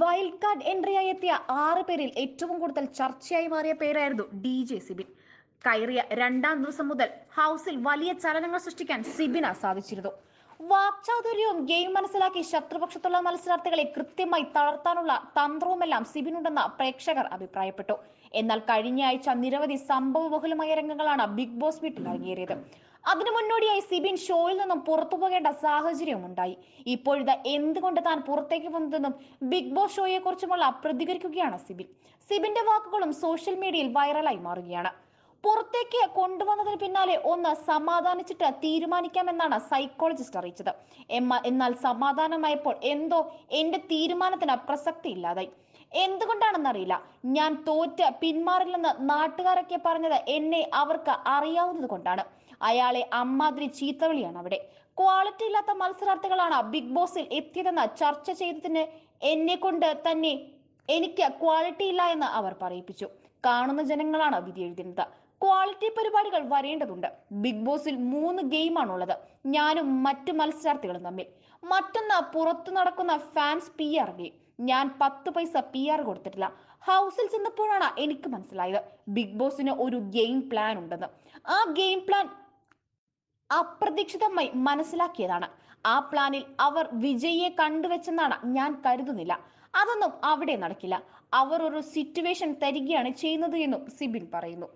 wild card എൻട്രിയായി എത്തിയ ആറ് പേരിൽ ഏറ്റവും കൂടുതൽ ചർച്ചയായി മാറിയ പേരായിരുന്നു ഡി ജെ സിബിൻ കയറിയ രണ്ടാം ദിവസം മുതൽ ഹൗസിൽ വലിയ ചലനങ്ങൾ സൃഷ്ടിക്കാൻ സിബിന സാധിച്ചിരുന്നു വാക്ചാതുര്യവും ഗെയിം മനസ്സിലാക്കി ശത്രുപക്ഷത്തുള്ള മത്സരാർത്ഥികളെ കൃത്യമായി തളർത്താനുള്ള തന്ത്രവുമെല്ലാം സിബിനുണ്ടെന്ന പ്രേക്ഷകർ അഭിപ്രായപ്പെട്ടു എന്നാൽ കഴിഞ്ഞയാഴ്ച നിരവധി സംഭവബഹുലമായ രംഗങ്ങളാണ് ബിഗ് ബോസ് വീട്ടിൽ അരങ്ങേറിയത് അതിനു മുന്നോടിയായി സിബിൻ ഷോയിൽ നിന്നും പുറത്തു പോകേണ്ട സാഹചര്യം ഉണ്ടായി ഇപ്പോഴത്തെ എന്തുകൊണ്ട് താൻ പുറത്തേക്ക് വന്നതെന്നും ബിഗ് ബോസ് ഷോയെ കുറിച്ചുമുള്ള പ്രതികരിക്കുകയാണ് സിബിൻ സിബിന്റെ വാക്കുകളും സോഷ്യൽ മീഡിയയിൽ വൈറലായി മാറുകയാണ് പുറത്തേക്ക് കൊണ്ടുവന്നതിന് പിന്നാലെ ഒന്ന് സമാധാനിച്ചിട്ട് തീരുമാനിക്കാമെന്നാണ് സൈക്കോളജിസ്റ്റ് അറിയിച്ചത് എന്നാൽ സമാധാനമായപ്പോൾ എന്തോ എന്റെ തീരുമാനത്തിന് പ്രസക്തി ഇല്ലാതായി എന്തുകൊണ്ടാണെന്നറിയില്ല ഞാൻ തോറ്റ് പിന്മാറില്ലെന്ന് നാട്ടുകാരൊക്കെ പറഞ്ഞത് എന്നെ അവർക്ക് അറിയാവുന്നത് കൊണ്ടാണ് അയാളെ അമ്മാതിരി ചീത്തവിളിയാണ് അവിടെ ക്വാളിറ്റി ഇല്ലാത്ത മത്സരാർത്ഥികളാണ് ബിഗ് ബോസിൽ എത്തിയതെന്ന് ചർച്ച ചെയ്തതിന് എന്നെ കൊണ്ട് തന്നെ എനിക്ക് ക്വാളിറ്റി ഇല്ല എന്ന് അവർ പറയിപ്പിച്ചു കാണുന്ന ജനങ്ങളാണ് വിധി എഴുതുന്നത് ക്വാളിറ്റി പരിപാടികൾ വരേണ്ടതുണ്ട് ബിഗ് ബോസിൽ മൂന്ന് ഗെയിമാണുള്ളത് ഞാനും മറ്റു മത്സരാർത്ഥികളും തമ്മിൽ മറ്റൊന്ന് പുറത്തു നടക്കുന്ന ഫാൻസ് പി ആർ ഗെയിം ഞാൻ പത്ത് പൈസ പി ആർ കൊടുത്തിട്ടില്ല ഹൗസിൽ ചെന്നപ്പോഴാണ് എനിക്ക് മനസ്സിലായത് ബിഗ് ബോസിന് ഒരു ഗെയിം പ്ലാൻ ഉണ്ടെന്ന് ആ ഗെയിം പ്ലാൻ അപ്രതീക്ഷിതമായി മനസ്സിലാക്കിയതാണ് ആ പ്ലാനിൽ അവർ വിജയിയെ കണ്ടുവെച്ചെന്നാണ് ഞാൻ കരുതുന്നില്ല അതൊന്നും അവിടെ നടക്കില്ല അവർ ഒരു സിറ്റുവേഷൻ തരികയാണ് ചെയ്യുന്നത് എന്നും സിബിൻ പറയുന്നു